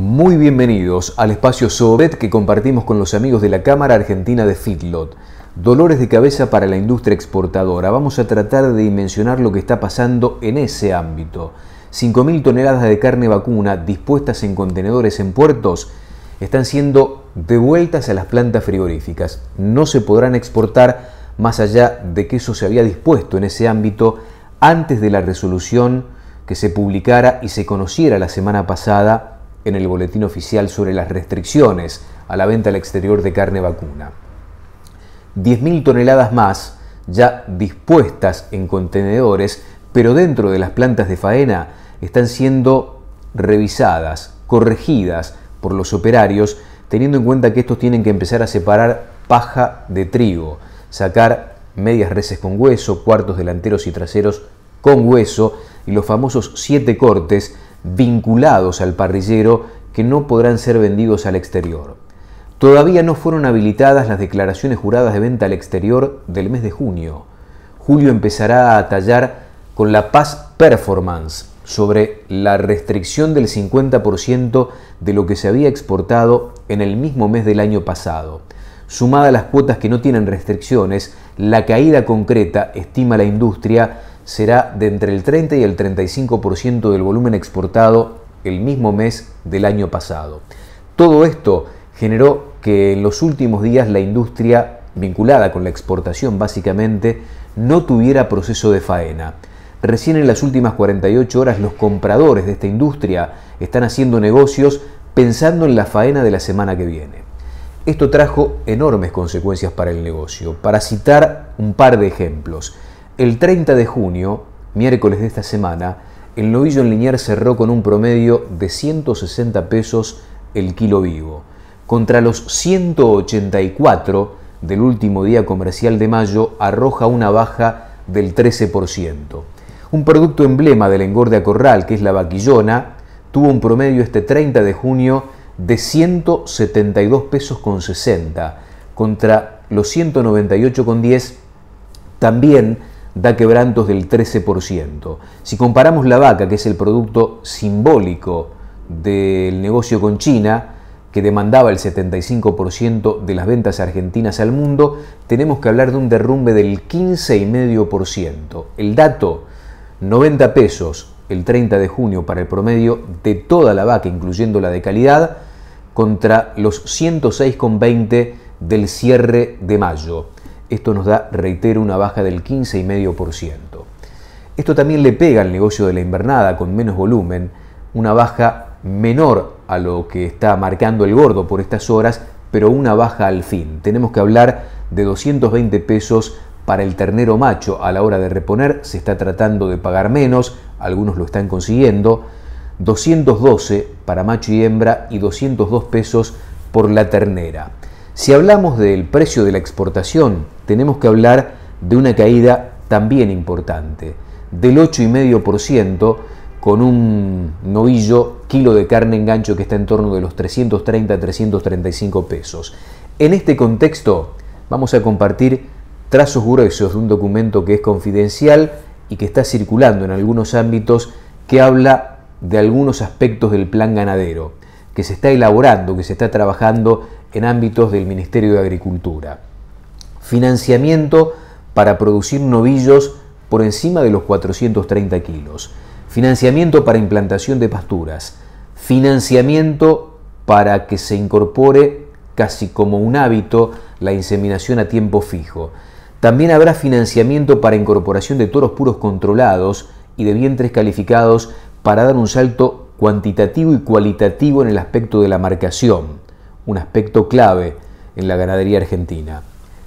Muy bienvenidos al espacio Sobet que compartimos con los amigos de la Cámara Argentina de Fitlot. Dolores de cabeza para la industria exportadora. Vamos a tratar de dimensionar lo que está pasando en ese ámbito. 5.000 toneladas de carne vacuna dispuestas en contenedores en puertos están siendo devueltas a las plantas frigoríficas. No se podrán exportar más allá de que eso se había dispuesto en ese ámbito antes de la resolución que se publicara y se conociera la semana pasada en el boletín oficial sobre las restricciones a la venta al exterior de carne vacuna. 10.000 toneladas más, ya dispuestas en contenedores, pero dentro de las plantas de faena, están siendo revisadas, corregidas por los operarios, teniendo en cuenta que estos tienen que empezar a separar paja de trigo, sacar medias reses con hueso, cuartos delanteros y traseros con hueso y los famosos siete cortes vinculados al parrillero que no podrán ser vendidos al exterior. Todavía no fueron habilitadas las declaraciones juradas de venta al exterior del mes de junio. Julio empezará a tallar con la Paz Performance sobre la restricción del 50% de lo que se había exportado en el mismo mes del año pasado. Sumada a las cuotas que no tienen restricciones, la caída concreta, estima la industria, será de entre el 30 y el 35% del volumen exportado el mismo mes del año pasado. Todo esto generó que en los últimos días la industria vinculada con la exportación básicamente no tuviera proceso de faena. Recién en las últimas 48 horas los compradores de esta industria están haciendo negocios pensando en la faena de la semana que viene. Esto trajo enormes consecuencias para el negocio. Para citar un par de ejemplos, el 30 de junio, miércoles de esta semana, el novillo en línea cerró con un promedio de 160 pesos el kilo vivo, contra los 184 del último día comercial de mayo arroja una baja del 13%. Un producto emblema del engorde a corral, que es la vaquillona, tuvo un promedio este 30 de junio de 172 pesos con 60 contra los 198 con 10 también da quebrantos del 13%. Si comparamos la vaca, que es el producto simbólico del negocio con China, que demandaba el 75% de las ventas argentinas al mundo, tenemos que hablar de un derrumbe del 15,5%. El dato, 90 pesos el 30 de junio para el promedio de toda la vaca, incluyendo la de calidad, contra los 106,20 del cierre de mayo. Esto nos da, reitero, una baja del 15,5%. Esto también le pega al negocio de la invernada con menos volumen, una baja menor a lo que está marcando el gordo por estas horas, pero una baja al fin. Tenemos que hablar de 220 pesos para el ternero macho a la hora de reponer, se está tratando de pagar menos, algunos lo están consiguiendo, 212 para macho y hembra y 202 pesos por la ternera. Si hablamos del precio de la exportación, tenemos que hablar de una caída también importante, del 8,5% con un novillo kilo de carne en gancho que está en torno de los 330 335 pesos. En este contexto vamos a compartir trazos gruesos de un documento que es confidencial y que está circulando en algunos ámbitos que habla de algunos aspectos del plan ganadero, que se está elaborando, que se está trabajando en ámbitos del Ministerio de Agricultura. Financiamiento para producir novillos por encima de los 430 kilos. Financiamiento para implantación de pasturas. Financiamiento para que se incorpore casi como un hábito la inseminación a tiempo fijo. También habrá financiamiento para incorporación de toros puros controlados y de vientres calificados para dar un salto cuantitativo y cualitativo en el aspecto de la marcación un aspecto clave en la ganadería argentina.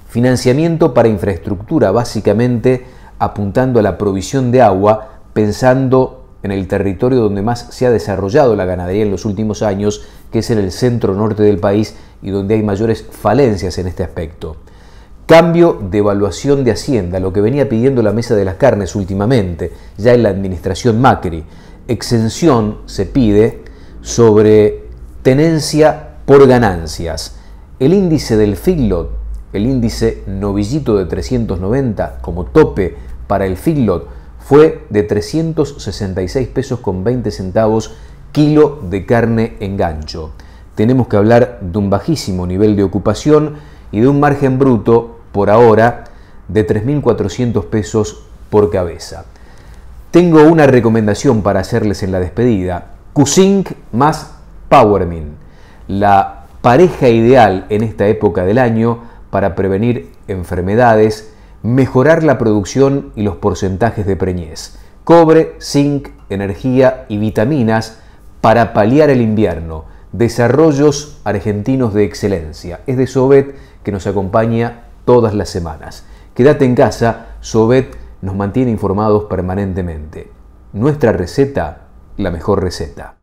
Financiamiento para infraestructura, básicamente apuntando a la provisión de agua, pensando en el territorio donde más se ha desarrollado la ganadería en los últimos años, que es en el centro norte del país y donde hay mayores falencias en este aspecto. Cambio de evaluación de Hacienda, lo que venía pidiendo la Mesa de las Carnes últimamente, ya en la administración Macri. Exención se pide sobre tenencia por ganancias. El índice del Figlot, el índice novillito de 390 como tope para el Figlot, fue de 366 pesos con 20 centavos kilo de carne en gancho. Tenemos que hablar de un bajísimo nivel de ocupación y de un margen bruto, por ahora, de 3.400 pesos por cabeza. Tengo una recomendación para hacerles en la despedida. Cusink más PowerMint la pareja ideal en esta época del año para prevenir enfermedades, mejorar la producción y los porcentajes de preñez. Cobre, zinc, energía y vitaminas para paliar el invierno. Desarrollos argentinos de excelencia. Es de Sobet que nos acompaña todas las semanas. Quédate en casa, Sobet nos mantiene informados permanentemente. Nuestra receta, la mejor receta.